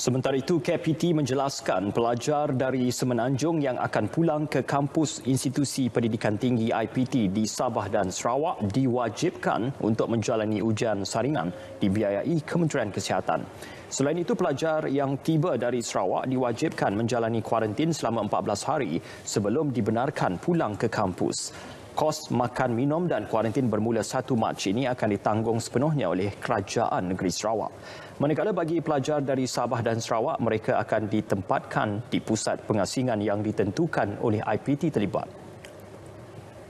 Sementara itu, KPT menjelaskan pelajar dari Semenanjung yang akan pulang ke kampus institusi pendidikan tinggi IPT di Sabah dan Sarawak diwajibkan untuk menjalani ujian saringan dibiayai Kementerian Kesihatan. Selain itu, pelajar yang tiba dari Sarawak diwajibkan menjalani kuarantin selama 14 hari sebelum dibenarkan pulang ke kampus kos makan minum dan kuarantin bermula 1 Mac ini akan ditanggung sepenuhnya oleh Kerajaan Negeri Sarawak. Manakala bagi pelajar dari Sabah dan Sarawak, mereka akan ditempatkan di pusat pengasingan yang ditentukan oleh IPT terlibat.